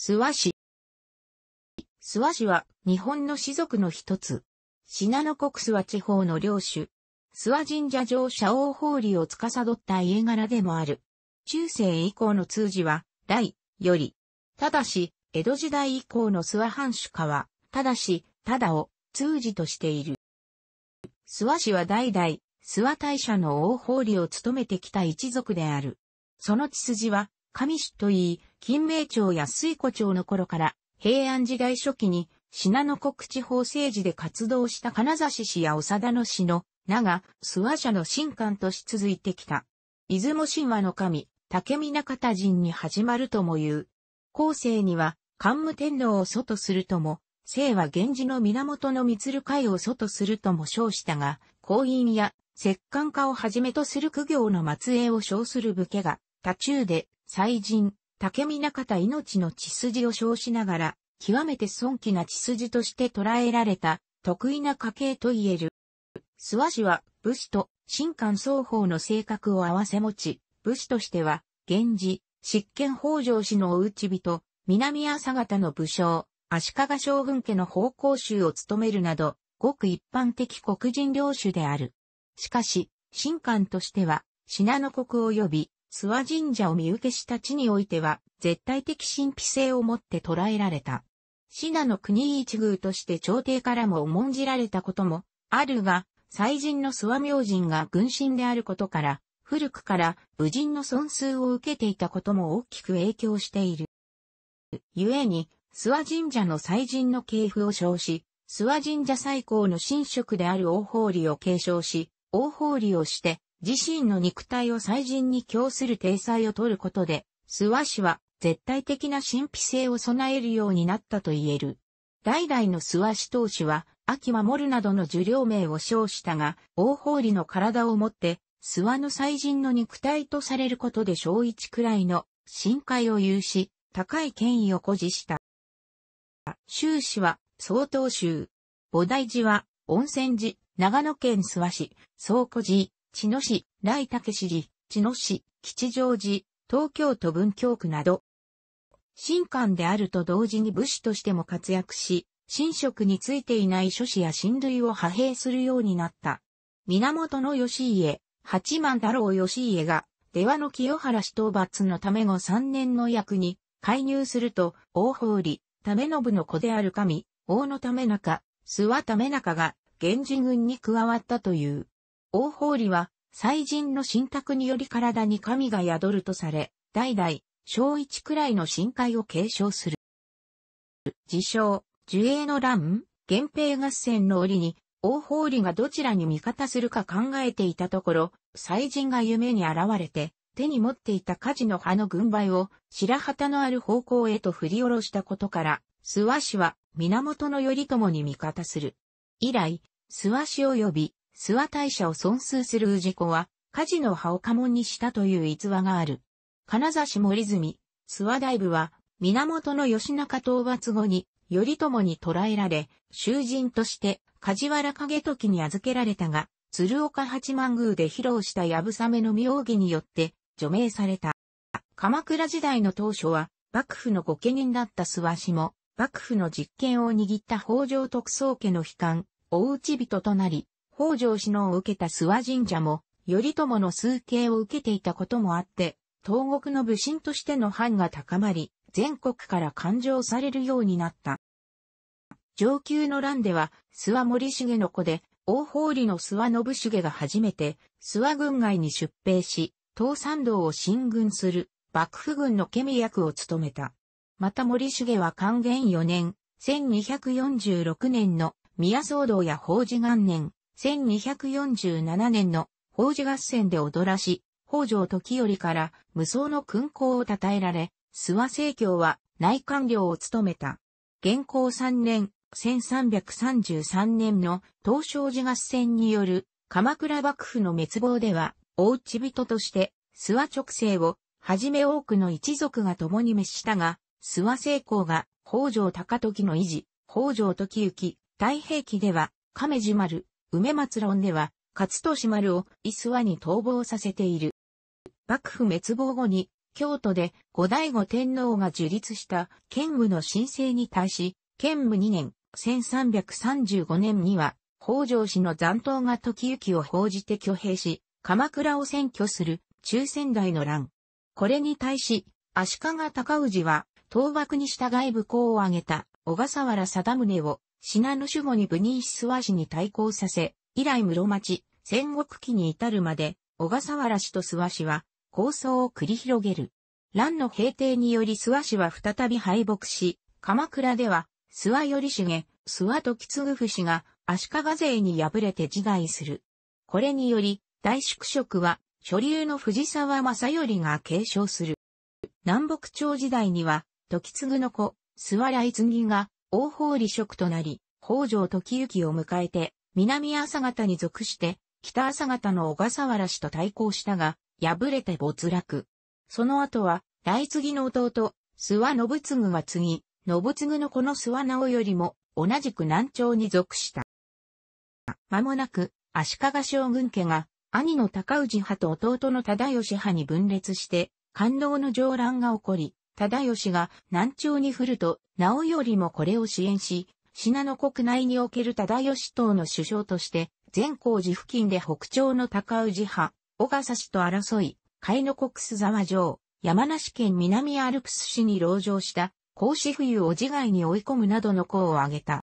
諏訪市。諏訪市は日本の氏族の一つ。信濃国諏訪地方の領主。諏訪神社上社王法理を司った家柄でもある。中世以降の通詞は、大、より。ただし、江戸時代以降の諏訪藩主家は、ただし、ただを通詞としている。諏訪氏は代々、諏訪大社の王法理を務めてきた一族である。その血筋は、上市といい、金明町や水古町の頃から、平安時代初期に、信濃国地方政治で活動した金指氏や長田の氏の、長、諏訪社の神官とし続いてきた。出雲神話の神、竹見中田人に始まるとも言う。後世には、桓武天皇を祖とするとも、生は源氏の源の満る会を祖とするとも称したが、婚院や、摂関家をはじめとする苦行の末裔を称する武家が、多中で祭人、竹見中田命の血筋を称しながら、極めて尊貴な血筋として捉えられた、得意な家系と言える。諏訪氏は、武士と、新官双方の性格を合わせ持ち、武士としては、源氏、執権北条氏のお内人、南朝方の武将、足利将軍家の奉公衆を務めるなど、ごく一般的黒人領主である。しかし、新官としては、品の国及び諏訪神社を見受けした地においては、絶対的神秘性をもって捉えられた。信濃国一宮として朝廷からも重んじられたことも、あるが、祭神の諏訪明神が軍神であることから、古くから武人の損数を受けていたことも大きく影響している。故に、諏訪神社の祭神の系譜を称し、諏訪神社最高の神職である大法理を継承し、大法理をして、自身の肉体を祭人に供する体裁を取ることで、諏訪氏は絶対的な神秘性を備えるようになったと言える。代々の諏訪氏当主は、秋守るなどの受領名を称したが、大法理の体をもって、諏訪の祭人の肉体とされることで小一くらいの深海を有し、高い権威を誇示した。周氏は、曹洞宗。菩提寺は、温泉寺、長野県諏訪市、総古寺、茅野市、来竹市里、茅野市、吉祥寺、東京都文京区など、新官であると同時に武士としても活躍し、神職についていない諸子や親類を派兵するようになった。源義家、八幡太郎義家が、出羽の清原氏討伐のため後三年の役に介入すると、大法理、為信の子である神、大のため中、諏訪ため中が、源氏軍に加わったという。王法理は、祭神の神託により体に神が宿るとされ、代々、小一くらいの深海を継承する。自称、樹影の乱、源平合戦の折に、王法理がどちらに味方するか考えていたところ、祭神が夢に現れて、手に持っていた火事の葉の軍配を白旗のある方向へと振り下ろしたことから、諏訪氏は源頼朝に味方する。以来、諏訪氏及び諏訪大社を尊崇する氏子は、火事の葉を家紋にしたという逸話がある。金指森住、諏訪大部は、源義仲討伐後に、頼朝に捕らえられ、囚人として、梶原景時に預けられたが、鶴岡八幡宮で披露したやぶさめの妙義によって、除名された。鎌倉時代の当初は、幕府の御家人だった諏訪氏も、幕府の実権を握った北条徳宗家の悲観、大内人となり、北条氏のを受けた諏訪神社も、頼朝の崇敬を受けていたこともあって、東国の武神としての藩が高まり、全国から勘定されるようになった。上級の乱では、諏訪森重の子で、大法理の諏訪信重が初めて、諏訪軍外に出兵し、東山道を進軍する、幕府軍のケミ役を務めた。また森重は還元4年、1246年の宮騒動や法事元年、1247年の法事合戦で踊らし、北条時頼から無双の勲功を称えられ、諏訪政教は内官僚を務めた。元寇3年、1333年の東照寺合戦による鎌倉幕府の滅亡では、大内人として諏訪直政をはじめ多くの一族が共に召したが、諏訪政公が北条高時の維持、北条時行、太平記では、亀治丸、梅松論では、勝利丸を伊諏訪に逃亡させている。幕府滅亡後に、京都で後醍醐天皇が樹立した剣武の申請に対し、剣武2年、1335年には、北条氏の残党が時行を報じて挙兵し、鎌倉を占拠する中仙台の乱。これに対し、足利尊氏は、倒幕に従い武功を挙げた小笠原貞宗を信濃守護に武人ーシ氏に対抗させ、以来室町、戦国期に至るまで、小笠原氏と諏訪氏は、構想を繰り広げる。乱の平定により諏訪氏は再び敗北し、鎌倉では、諏訪頼重、諏訪時継夫氏が足利勢に敗れて自害する。これにより、大宿職は、所流の藤沢正頼が継承する。南北朝時代には、時継の子、諏訪来継が、王法離職となり、北条時行を迎えて、南朝方に属して、北朝方の小笠原氏と対抗したが、敗れて没落。その後は、大継の弟、諏訪信次が次ぎ、信次の子の諏訪直よりも、同じく南朝に属した。間もなく、足利将軍家が、兄の高氏派と弟の忠義派に分裂して、感動の上乱が起こり、忠義が南朝に降ると、直りもこれを支援し、信濃国内における忠義党の首相として、善光寺付近で北朝の高氏派、小笠氏と争い、海の国須沢城、山梨県南アルプス市に籠城した、孔子冬を自害に追い込むなどの功を挙げた。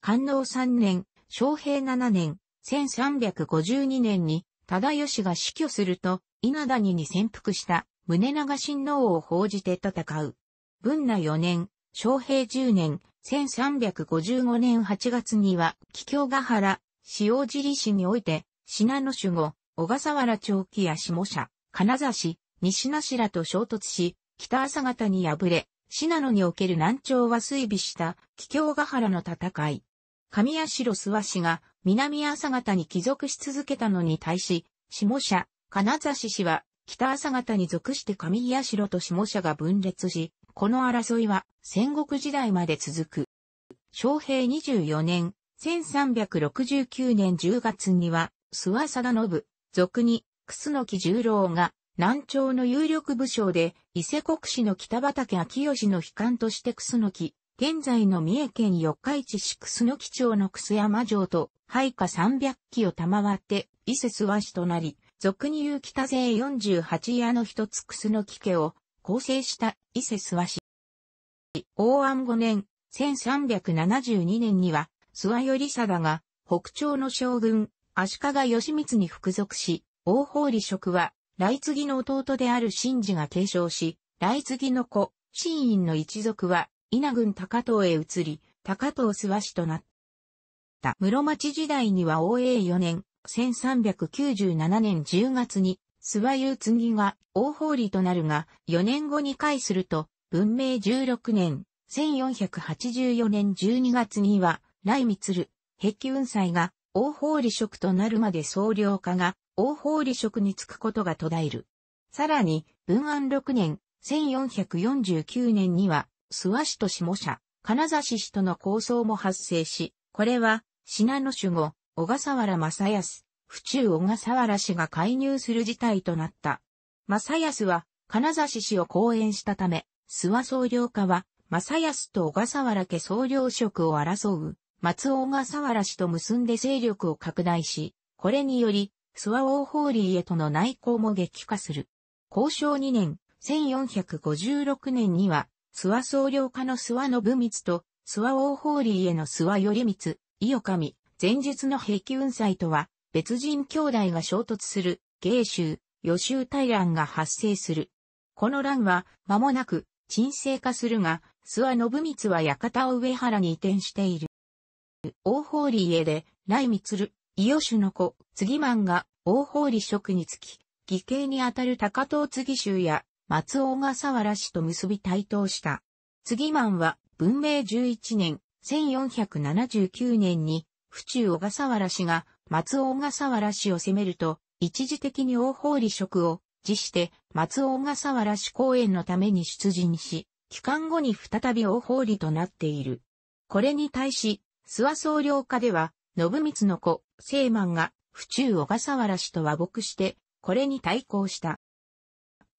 官能三年、昌平七年、1352年に、忠義が死去すると、稲田にに潜伏した宗長親王を報じて戦う。文那4年、昌平10年、1355年8月には、桔郷ヶ原、塩尻市において、品野守護、小笠原長期や下社、金座市、西名らと衝突し、北朝方に敗れ、信濃における南朝は水尾した、桔郷ヶ原の戦い。上城諏訪氏が南朝方に帰属し続けたのに対し、下社、金座氏は北朝方に属して上城と下社が分裂し、この争いは戦国時代まで続く。昭平24年、1369年10月には、諏訪貞信、俗に、楠木十郎が、南朝の有力武将で、伊勢国市の北畠秋吉の悲観として楠木、現在の三重県四日市市楠木町の楠山城と、配下300機を賜って、伊勢諏訪市となり、俗に言う北西48屋の一つ楠木家を構成した伊勢諏訪氏。王安5年、1372年には、諏訪頼貞が北朝の将軍、足利義満に服属し、王法理職は、来次の弟である神事が継承し、来次の子、神院の一族は、稲郡高藤へ移り、高藤諏訪氏となった。室町時代には王永4年、1397年10月に諏訪雄継が大法理となるが、4年後に会すると、文明16年、1484年12月には、来る、壁雲祭が大法理職となるまで総侶化が大法理職に就くことが途絶える。さらに、文安6年、1449年には、諏訪市と下社、金指市との構想も発生し、これは、品の守護、小笠原正康、府中小笠原氏が介入する事態となった。正康は、金指氏を講演したため、諏訪総領家は、正康と小笠原家総領職を争う、松尾小笠原氏と結んで勢力を拡大し、これにより、諏訪王法理へとの内向も激化する。交渉2年、1456年には、諏訪総領家の諏訪信光と、諏訪王法理への諏訪頼光、伊予上、前述の気雲祭とは、別人兄弟が衝突する、芸州、予州大乱が発生する。この乱は、間もなく、沈静化するが、諏訪信光は館を上原に移転している。大法理家で、来光、伊予主の子、次満が、大法理職につき、義兄にあたる高藤次州や、松尾笠原氏と結び対等した。次万は、文明11年、1479年に、府中小笠原氏が松尾小笠原氏を攻めると、一時的に大法理職を辞して松尾小笠原氏公演のために出陣し、帰還後に再び大法理となっている。これに対し、諏訪総領下では、信光の子、聖満が、府中小笠原氏と和睦して、これに対抗した。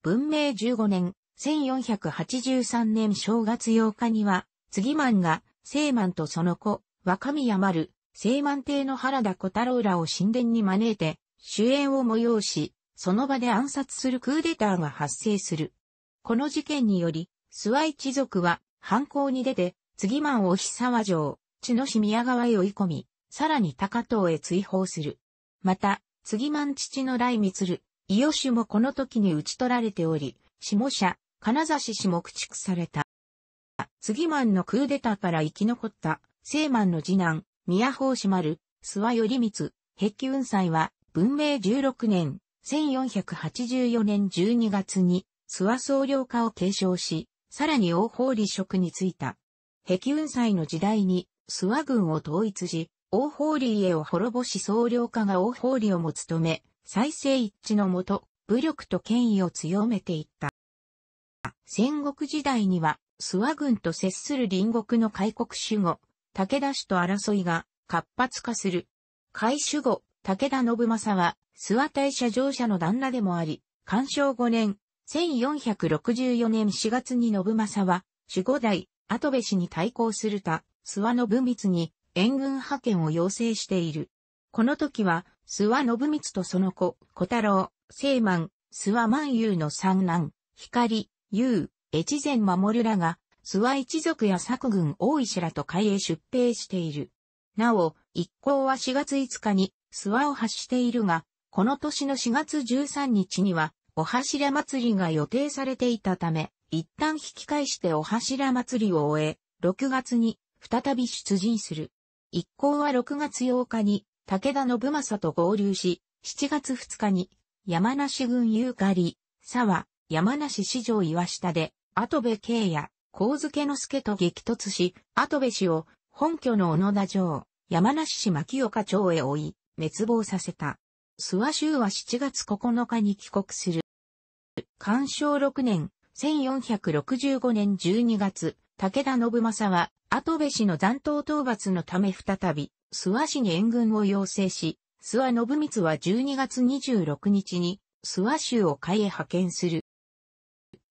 文明15年、1483年正月8日には、次満が、聖満とその子、若宮丸、聖満帝の原田小太郎らを神殿に招いて、主演を催し、その場で暗殺するクーデターが発生する。この事件により、諏訪一族は犯行に出て、次万を久沢城、茅野市宮川へ追い込み、さらに高遠へ追放する。また、次万父の来光、伊予氏もこの時に討ち取られており、下社、金指氏も駆逐された。次万のクーデターから生き残った、聖満の次男、宮法師丸、諏訪頼光、碧雲祭は、文明16年、1484年12月に、諏訪総領化を継承し、さらに王法理職に就いた。碧雲祭の時代に、諏訪軍を統一し、王法理家を滅ぼし総領化が王法理をも務め、再生一致のもと、武力と権威を強めていった。戦国時代には、諏訪軍と接する隣国の開国守護、武田氏と争いが活発化する。開守後、武田信正は、諏訪大社上社の旦那でもあり、干渉5年、1464年4月に信正は、守護代、跡部氏に対抗する他、諏訪信光に援軍派遣を要請している。この時は、諏訪信光とその子、小太郎、聖満、諏訪万有の三男、光、優、越前守らが、諏訪一族や作軍大石らと海へ出兵している。なお、一行は4月5日に諏訪を発しているが、この年の4月13日には、お柱祭りが予定されていたため、一旦引き返してお柱祭りを終え、6月に再び出陣する。一行は6月8日に武田信政と合流し、7月2日に山梨郡ユーカリ、沢、山梨市場岩下で、後部慶也、上之助と激突し、後部氏を本拠の小野田城、山梨市牧岡町へ追い、滅亡させた。諏訪州は7月9日に帰国する。干渉6年、1465年12月、武田信正は、後部氏の残党討伐のため再び、諏訪市に援軍を要請し、諏訪信光は12月26日に、諏訪州を海へ派遣する。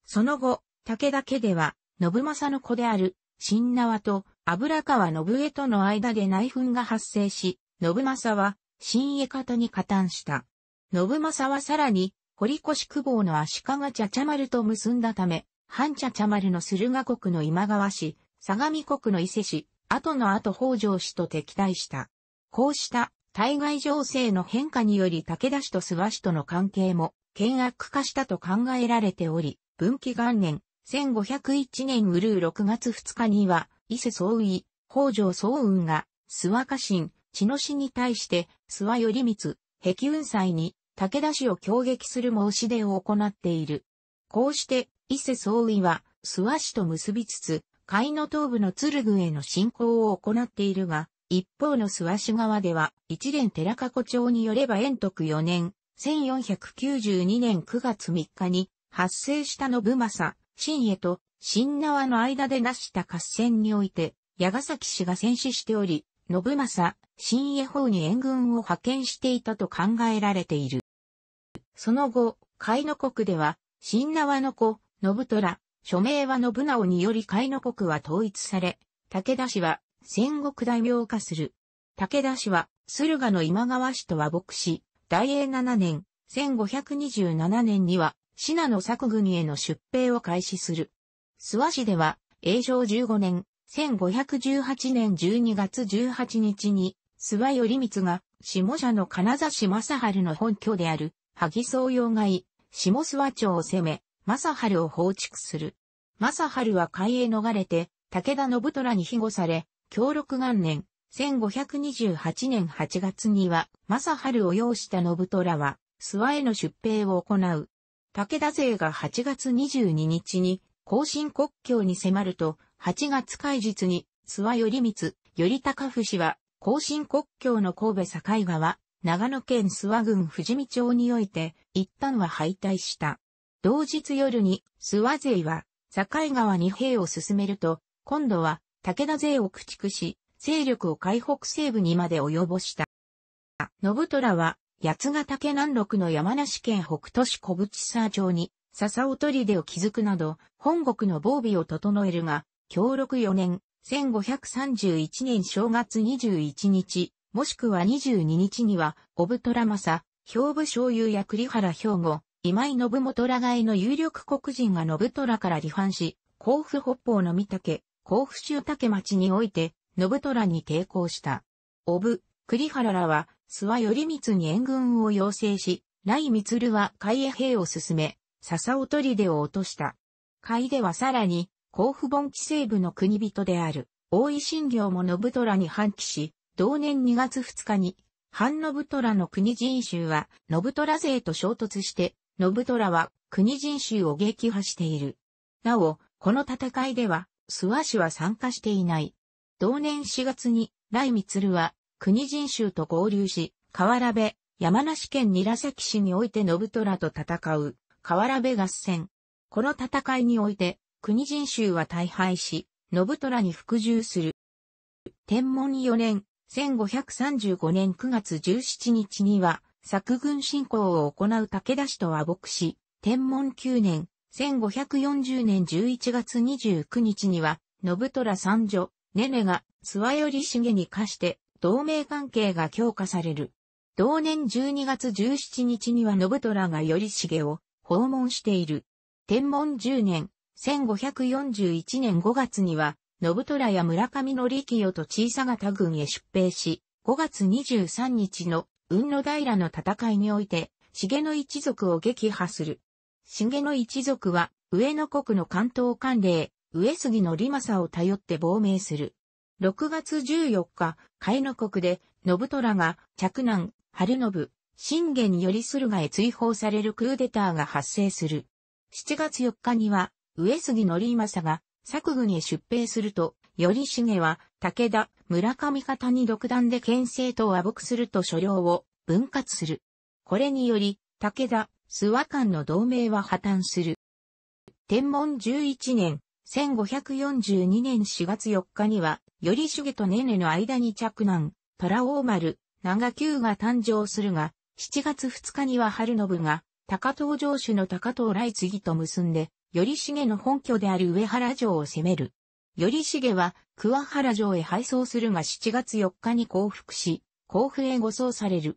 その後、武田家では、信正の子である、新縄と油川信江との間で内紛が発生し、信正は、新江方に加担した。信正はさらに、堀越久保の足利茶々丸と結んだため、半茶々丸の駿河国の今川氏、相模国の伊勢氏、後の後北条氏と敵対した。こうした対外情勢の変化により武田氏と諏訪氏との関係も、険悪化したと考えられており、文紀元年、1501年ウルー6月2日には、伊勢総尉、北条総雲が、諏訪家臣、千の氏に対して、諏訪頼光、壁雲祭に、武田氏を攻撃する申し出を行っている。こうして、伊勢総尉は、諏訪氏と結びつつ、海の東部の鶴宮への侵攻を行っているが、一方の諏訪市側では、一連寺加古町によれば延徳4年、1492年9月3日に、発生した信政、新江と新縄の間で成した合戦において、矢ヶ崎氏が戦死しており、信政、新江方に援軍を派遣していたと考えられている。その後、海の国では、新縄の子、信虎、署名は信直により海の国は統一され、武田氏は戦国大名化する。武田氏は駿河の今川氏と和睦し、大英7年、1527年にはシナ作軍への出兵を開始する。諏訪市では、永正15年、1518年12月18日に、諏訪頼光が、下社の金指正春の本拠である、萩総用街、下諏訪町を攻め、正春を放逐する。正春は海へ逃れて、武田信虎に庇護され、協力元年、1528年8月には、正春を要した信虎は、諏訪への出兵を行う。武田勢が8月22日に、後進国境に迫ると、8月開日に、諏訪頼光、頼高伏は、後進国境の神戸境川、長野県諏訪郡富士見町において、一旦は敗退した。同日夜に、諏訪勢は、境川に兵を進めると、今度は、武田勢を駆逐し、勢力を海北西部にまで及ぼした。信虎は、八ヶ岳南麓の山梨県北都市小淵沢町に、笹尾砦を築くなど、本国の防備を整えるが、協力4年、1531年正月21日、もしくは22日には、小太ら正、兵部昭雄や栗原兵庫、今井信元らがいの有力黒人が信虎から離反し、甲府北方の御岳、甲府州竹町において、信虎に抵抗した。小部、栗原らは、諏訪頼光に援軍を要請し、来光は海へ兵を進め、笹尾砦を落とした。海ではさらに、甲府盆地西部の国人である、大井信行も信虎に反旗し、同年2月2日に、反信虎の国人衆は、信虎勢と衝突して、信虎は国人衆を撃破している。なお、この戦いでは、諏訪氏は参加していない。同年4月に、来光は国人衆と合流し、河原部、山梨県韮崎市において信虎と戦う、河原部合戦。この戦いにおいて、国人衆は大敗し、信虎に服従する。天文4年、1535年9月17日には、作軍進行を行う武田氏と和睦し、天文9年、1540年11月29日には、信虎三女、ネネが、諏訪より重に課して、同盟関係が強化される。同年12月17日には信虎が頼重を訪問している。天文10年、1541年5月には、信虎や村上の力清と小さ型軍へ出兵し、5月23日の雲野平の戦いにおいて、重野一族を撃破する。重野一族は、上野国の関東官令、上杉の利政を頼って亡命する。6月14日、海の国で、信虎が、嫡男、春信、信玄より駿河へ追放されるクーデターが発生する。7月4日には、上杉則政が、作軍へ出兵すると、頼重は、武田、村上方に独断で県政と和睦すると所領を分割する。これにより、武田、諏訪間の同盟は破綻する。天文11年、1542年4月4日には、頼重とネネの間に着難、虎王丸、長久が誕生するが、7月2日には春信が、高藤城主の高藤来次と結んで、頼重の本拠である上原城を攻める。頼重は桑原城へ敗走するが7月4日に降伏し、甲府へ護送される。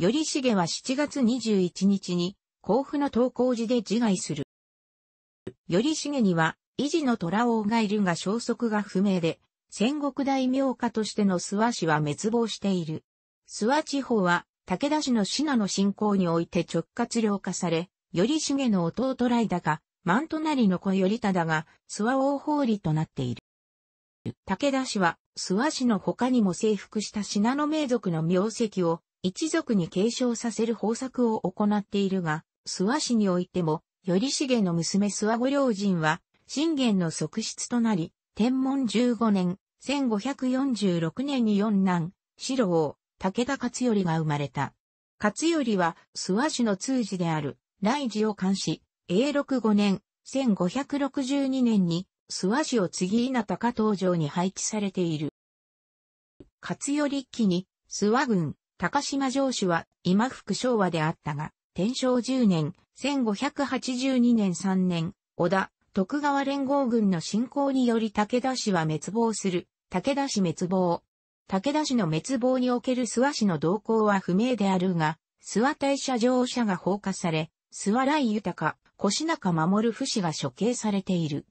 頼重は7月21日に甲府の東光寺で自害する。頼重には維持の虎王がいるが消息が不明で、戦国大名家としての諏訪氏は滅亡している。諏訪地方は武田氏の信濃侵攻において直轄領化され、頼重の弟ライダが、万隣の子頼忠が諏訪王法理となっている。武田氏は諏訪氏の他にも征服した信濃名族の名跡を一族に継承させる方策を行っているが、諏訪氏においても、頼重の娘諏訪御良人は、信玄の側室となり、天文15年、1546年に四男、四郎、武田勝頼が生まれた。勝頼は、諏訪市の通詞である、来寺を監視、永禄5年、1562年に、諏訪市を次稲高東城に配置されている。勝頼一に、諏訪郡、高島城主は、今福昭和であったが、天正10年、1582年3年、小田、徳川連合軍の侵攻により武田氏は滅亡する。武田氏滅亡。武田氏の滅亡における諏訪氏の動向は不明であるが、諏訪大社上社が放火され、諏訪来豊、越中守不死が処刑されている。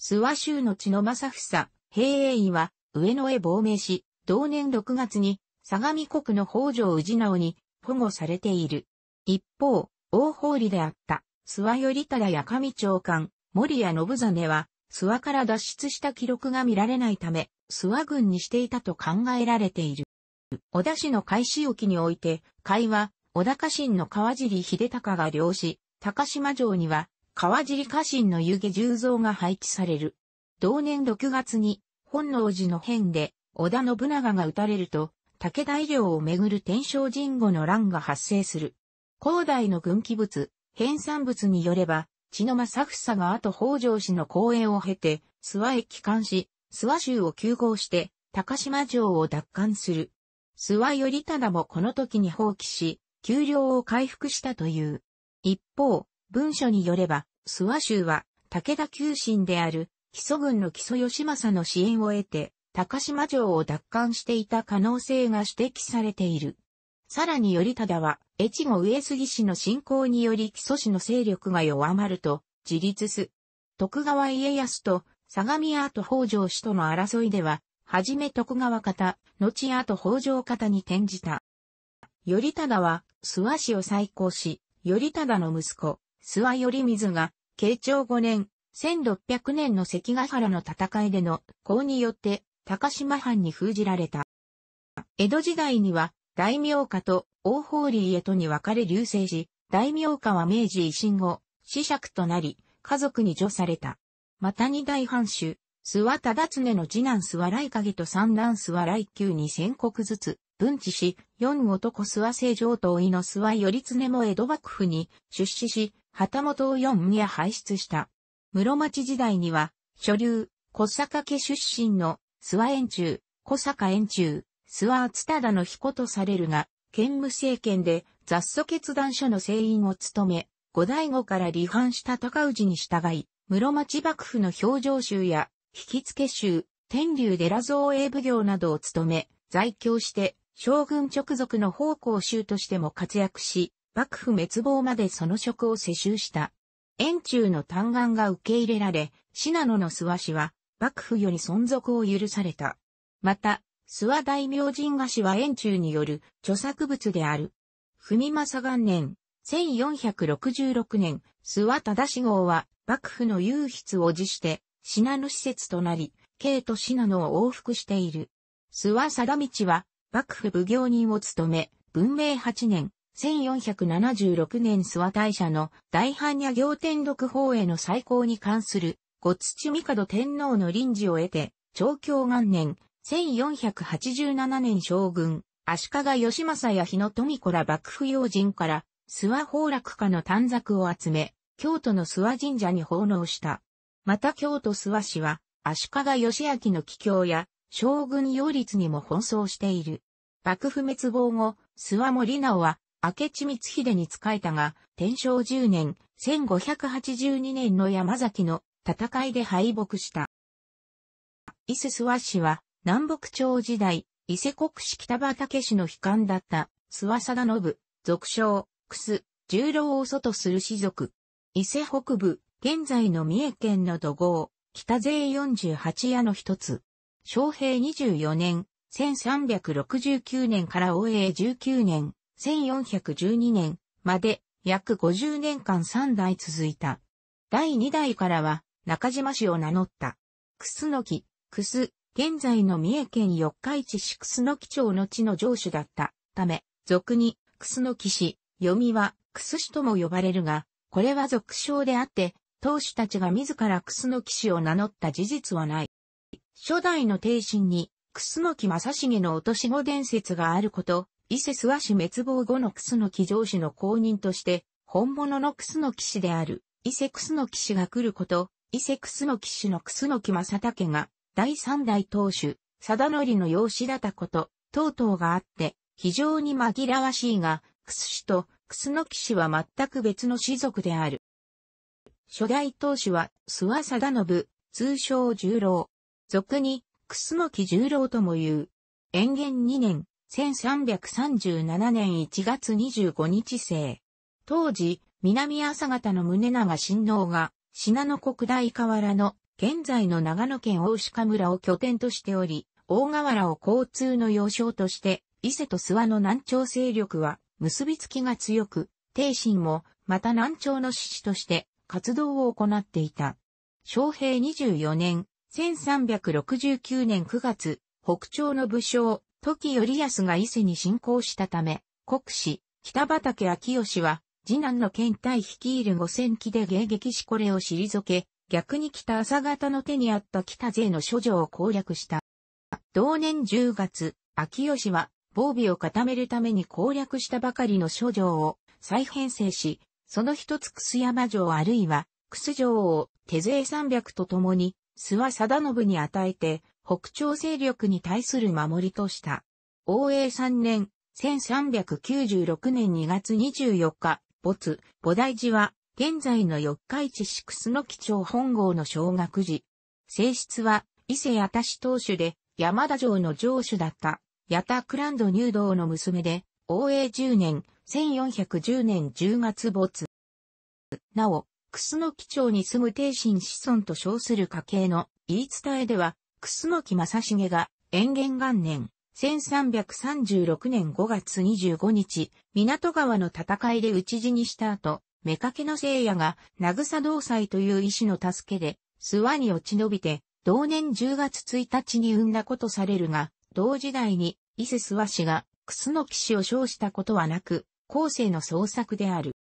諏訪州の千の正房、平栄院は、上野へ亡命し、同年6月に、相模国の北条氏直に保護されている。一方、大法理であった、諏訪頼忠や上長官、森谷信真は、諏訪から脱出した記録が見られないため、諏訪軍にしていたと考えられている。小田氏の開始沖において、海は、小田家臣の川尻秀隆が漁師、高島城には、川尻家臣の湯気十蔵が配置される。同年6月に、本能寺の変で、織田信長が撃たれると、武田医療をめぐる天正神後の乱が発生する。広大の軍記物、編纂物によれば、千の正房が後北条氏の講演を経て、諏訪へ帰還し、諏訪州を休合して、高島城を奪還する。諏訪頼忠もこの時に放棄し、丘陵を回復したという。一方、文書によれば、諏訪州は、武田急進である、基礎軍の基礎義政の支援を得て、高島城を奪還していた可能性が指摘されている。さらに頼忠は、越後上杉氏の侵攻により基礎氏の勢力が弱まると、自立す。徳川家康と、相模アート北条氏との争いでは、はじめ徳川方、後アート北条方に転じた。頼忠は、諏訪氏を再興し、頼忠の息子、諏訪頼水が、慶長5年、1600年の関ヶ原の戦いでの、功によって、高島藩に封じられた。江戸時代には、大名家と王法理へとに分かれ流星し、大名家は明治維新後、死釈となり、家族に除された。また二大藩主、諏訪忠常の次男諏訪来影と三男諏訪来宮に宣告ずつ、分治し、四男諏訪城。上との諏訪頼常も江戸幕府に出資し、旗本を四宮輩出した。室町時代には、所流、小坂家出身の諏訪円中、小坂円中、スワーツタダの彦とされるが、兼務政権で雑祖決断書の聖員を務め、後醍醐から離反した高氏に従い、室町幕府の表情集や、引き付集、天竜寺造営奉行などを務め、在京して将軍直属の奉公衆としても活躍し、幕府滅亡までその職を世襲した。円中の嘆願が受け入れられ、信濃の諏訪氏は、幕府より存続を許された。また、諏訪大明神菓子は円柱による著作物である。文正元年、1466年、諏訪忠志号は幕府の優筆を辞して、品の施設となり、京都品のを往復している。諏訪貞道は、幕府奉行人を務め、文明8年、1476年諏訪大社の大般若行天禄法への再興に関する、ご土帝天皇の臨時を得て、長教元年、1487年将軍、足利義政や日野富子ら幕府要人から、諏訪崩落家の短冊を集め、京都の諏訪神社に奉納した。また京都諏訪市は、足利義明の帰郷や、将軍擁立にも奔走している。幕府滅亡後、諏訪森直は、明智光秀に仕えたが、天正10年、1582年の山崎の戦いで敗北した。伊勢諏訪市は、南北朝時代、伊勢国市北畑氏の悲観だった、諏訪貞信、俗称、くす、十郎を祖とする氏族。伊勢北部、現在の三重県の土豪、北勢48屋の一つ。昭平24年、1369年から応永19年、1412年まで約50年間三代続いた。第二代からは中島氏を名乗った。くすの木、くす、現在の三重県四日市市楠木町の地の城主だったため、俗に楠木氏、読みは楠市とも呼ばれるが、これは俗称であって、当主たちが自ら楠木氏を名乗った事実はない。初代の帝神に、楠木正成の落とし子伝説があること、伊勢諏訪氏滅亡後の楠木城主の後任として、本物の楠木氏である、伊勢楠木氏が来ること、伊勢楠木氏の楠木正武が、第三代当主、貞則の養子だったこと、等々があって、非常に紛らわしいが、楠氏と楠木氏は全く別の氏族である。初代当主は、諏訪貞信、通称十郎。俗に、楠木十郎とも言う。延元2年、1337年1月25日生。当時、南朝方の宗長親王が、信濃国大河原の現在の長野県大鹿村を拠点としており、大河原を交通の要衝として、伊勢と諏訪の南朝勢力は結びつきが強く、帝心もまた南朝の志士として活動を行っていた。昭平24年、1369年9月、北朝の武将、時頼康が伊勢に侵攻したため、国士、北畠昭義は、次男の県隊率いる五千機で迎撃しこれを退け、逆に北朝方の手にあった北勢の諸女を攻略した。同年10月、秋吉は防備を固めるために攻略したばかりの諸城を再編成し、その一つ楠山城あるいは楠城を手勢三百と共に諏訪貞信に与えて北朝勢力に対する守りとした。応永三年、1396年2月24日、没、菩提寺は現在の四日市市楠木町本郷の小学寺。性質は、伊勢八田市当主で、山田城の城主だった、八田クランド入道の娘で、応永10年、1410年10月没。なお、楠木町に住む帝神子孫と称する家系の言い伝えでは、楠木正成が、延元元年、1336年5月25日、港川の戦いで討ち死にした後、目かけの聖夜が、渚同祭という医師の助けで、諏訪に落ち延びて、同年10月1日に産んだことされるが、同時代に、伊勢諏訪氏が、楠騎士を称したことはなく、後世の創作である。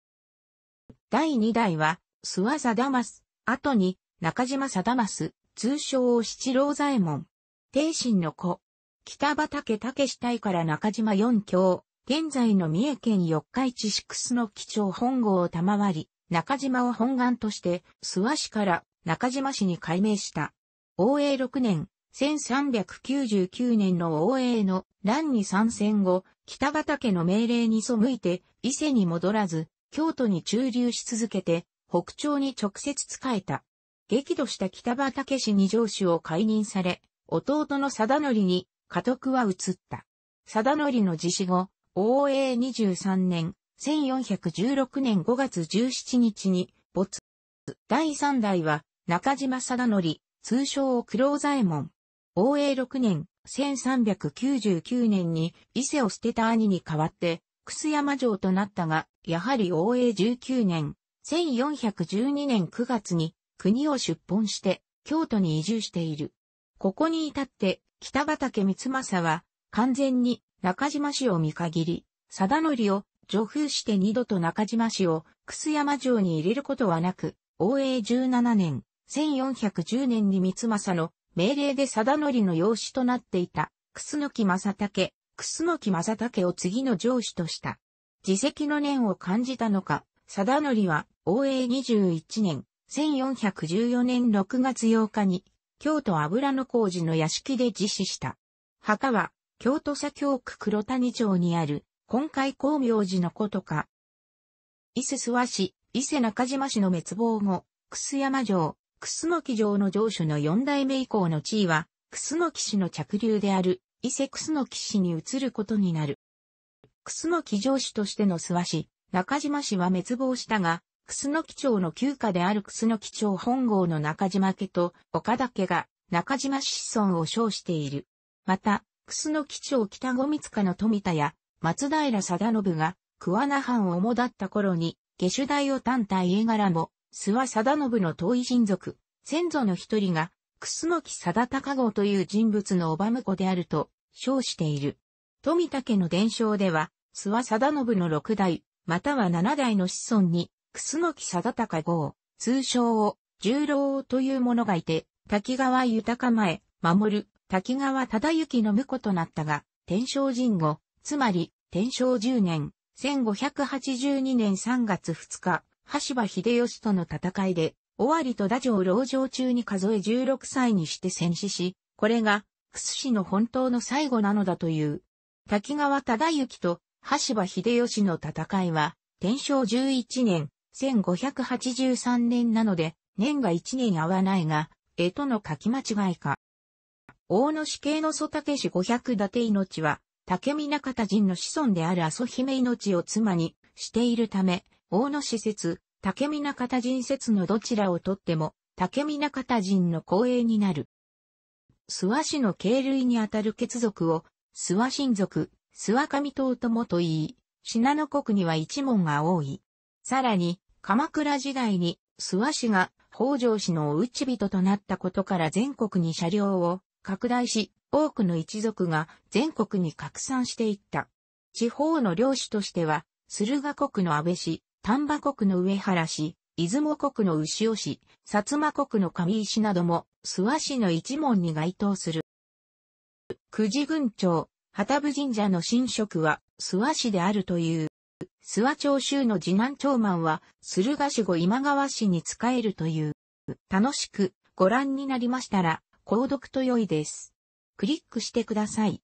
第2代は、諏訪貞ます、後に、中島貞ます、通称七郎左衛門。帝信の子。北畠武隊から中島四郷。現在の三重県四日市市楠の基調本郷を賜り、中島を本願として、諏訪市から中島市に改名した。応永6年、1399年の応永の乱に参戦後、北畑家の命令に背いて、伊勢に戻らず、京都に駐留し続けて、北朝に直接仕えた。激怒した北畠氏に上司を解任され、弟の貞則に家督は移った。貞則の自死後、応永23年、1416年5月17日に没。第3代は中島貞則、通称を黒左衛門。応永6年、1399年に伊勢を捨てた兄に代わって、楠山城となったが、やはり応永19年、1412年9月に国を出奔して京都に移住している。ここに至って北畠光政は完全に中島氏を見限り、貞則を除風して二度と中島氏を楠山城に入れることはなく、応永17年、1410年に三政の命令で貞則の養子となっていた、楠木正武、楠木正武を次の上司とした。自責の念を感じたのか、貞則は、応永21年、1414年6月8日に、京都油の工事の屋敷で実施した。墓は、京都左京区黒谷町にある、今回光明寺のことか。伊勢諏訪市、伊勢中島市の滅亡後、楠山城、楠木城の城主の四代目以降の地位は、楠木氏の着流である、伊勢楠木氏に移ることになる。楠木城主としての諏訪市、中島氏は滅亡したが、楠木町の旧家である楠木町本郷の中島家と岡田家が中島子孫を称している。また、楠木町北五光家の富田や松平貞信が桑名藩を主だった頃に、下手代を担った家柄も、諏訪貞信の遠い親族、先祖の一人が、楠木貞高号という人物の叔母婿であると、称している。富田家の伝承では、諏訪貞信の六代、または七代の子孫に、楠木貞高号、通称を、十郎という者がいて、滝川豊前、守る、滝川忠之の婿となったが、天正神後、つまり、天正10年、1582年3月2日、橋場秀吉との戦いで、尾張と太城牢城中に数え16歳にして戦死し、これが、楠氏の本当の最後なのだという。滝川忠之と橋場秀吉の戦いは、天正11年、1583年なので、年が1年合わないが、絵との書き間違いか。大野氏系の祖竹氏五百伊達命は、竹見中田人の子孫である阿蘇姫命を妻にしているため、大野市説、竹見中田人説のどちらをとっても、竹見中田人の後衛になる。諏訪氏の系類にあたる血族を、諏訪親族、諏訪神党ともと言い、信濃国には一門が多い。さらに、鎌倉時代に諏訪氏が北条氏のお内人となったことから全国に車両を拡大し、多くの一族が全国に拡散していった。地方の領主としては、駿河国の安倍氏、丹波国の上原氏、出雲国の牛尾氏、薩摩国の上石なども、諏訪氏の一門に該当する。久慈郡長、旗部神社の神職は諏訪氏であるという。諏訪町州の次男長満は、駿河市後今川氏に仕えるという。楽しくご覧になりましたら、購読と良いです。クリックしてください。